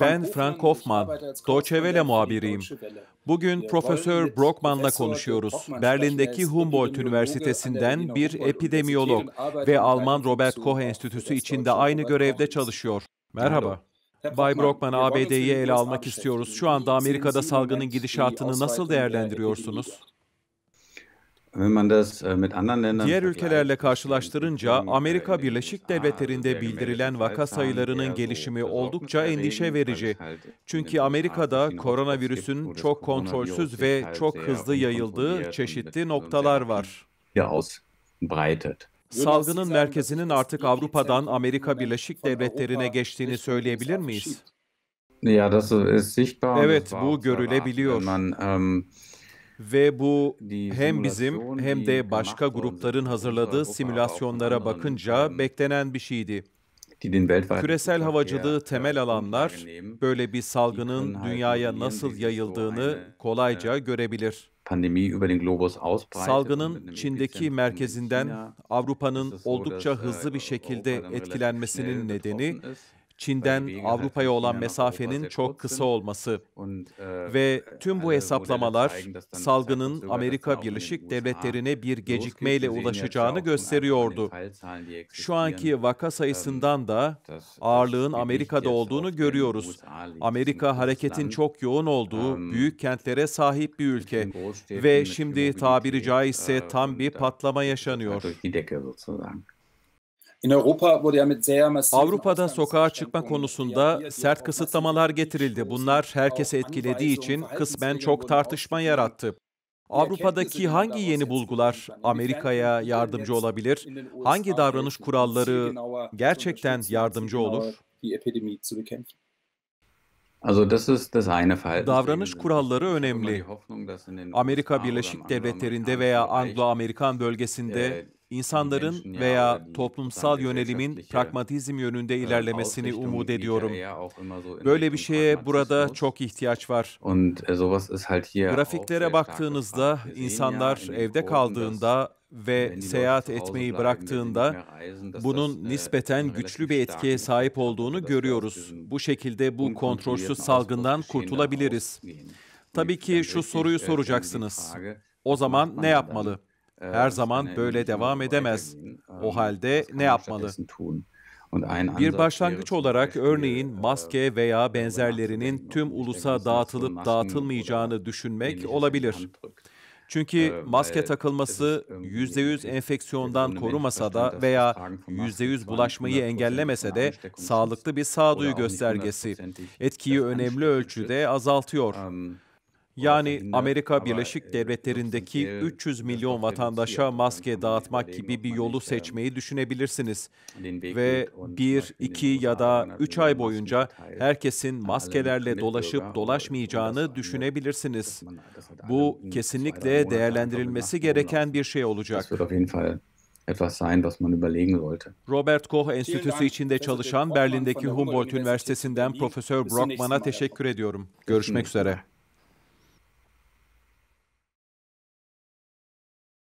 Ben Frank Hoffman, Deutsche Welle muhabiriyim. Bugün Profesör Brockmanla konuşuyoruz. Berlin'deki Humboldt Üniversitesi'nden bir epidemiyolog ve Alman Robert Koch Enstitüsü içinde aynı görevde çalışıyor. Merhaba. Bay Brockman, ABD'yi ele almak istiyoruz. Şu anda Amerika'da salgının gidişatını nasıl değerlendiriyorsunuz? Äh, Diğer ülkelerle karşılaştırınca Amerika Birleşik Devletleri'nde bildirilen vaka sayılarının gelişimi oldukça endişe verici. Çünkü Amerika'da koronavirüsün çok kontrolsüz ve çok hızlı yayıldığı çeşitli noktalar var. Salgının merkezinin artık Avrupa'dan Amerika Birleşik Devletleri'ne geçtiğini söyleyebilir miyiz? Evet, bu görülebiliyor. Ähm, ve bu hem bizim hem de başka grupların hazırladığı simülasyonlara bakınca beklenen bir şeydi. Küresel havacılığı temel alanlar böyle bir salgının dünyaya nasıl yayıldığını e, kolayca görebilir. Salgının Çin'deki merkezinden Avrupa'nın oldukça hızlı bir şekilde etkilenmesinin nedeni Çin'den Avrupa'ya olan mesafenin çok kısa olması e, ve e, tüm bu hani hesaplamalar salgının Amerika Birleşik Devletleri'ne bir gecikmeyle ulaşacağını gösteriyordu. Şu anki vaka e, sayısından da ağırlığın Amerika'da olduğunu görüyoruz. Amerika hareketin çok yoğun olduğu um, büyük kentlere sahip bir ülke ve şimdi tabiri caizse tam bir patlama yaşanıyor. Avrupa'da sokağa çıkma konusunda sert kısıtlamalar getirildi. Bunlar herkese etkilediği için kısmen çok tartışma yarattı. Avrupa'daki hangi yeni bulgular Amerika'ya yardımcı olabilir? Hangi davranış kuralları gerçekten yardımcı olur? Um davranış kuralları önemli. Amerika Birleşik Devletleri'nde veya Anglo-Amerikan bölgesinde äh, İnsanların veya toplumsal yönelimin şey pragmatizm yönünde ilerlemesini umut ediyorum. Böyle bir şeye burada çok ihtiyaç var. E, Grafiklere baktığınızda insanlar evde kaldığında ve seyahat etmeyi bıraktığında bunun äh, nispeten güçlü bir etkiye sahip olduğunu görüyoruz. Bu şekilde bu kontrolsüz salgından kurtulabiliriz. Tabii ki şu soruyu äh, soracaksınız. O zaman ne yapmalı? Äh, Her zaman böyle devam edemez. O ähm, halde ne yapmalı? Bir başlangıç olarak örneğin äh, maske veya benzerlerinin tüm ulusa dağıtılıp dağıtılmayacağını düşünmek olabilir. Çünkü äh, maske takılması %100 enfeksiyondan korumasa da veya %100 bulaşmayı engellemese de sağlıklı bir sağduyu göstergesi. Etkiyi önemli ölçüde azaltıyor. Ähm, yani Amerika Birleşik e, Devletleri'ndeki 300 milyon vatandaşa maske dağıtmak gibi bir yolu seçmeyi düşünebilirsiniz. Ve bir, iki ya da üç ay boyunca herkesin maskelerle dolaşıp dolaşmayacağını düşünebilirsiniz. Bu kesinlikle değerlendirilmesi gereken bir şey olacak. Robert Koch Enstitüsü içinde çalışan Berlin'deki Humboldt Üniversitesi'nden Profesör Brockman'a teşekkür ediyorum. Görüşmek üzere.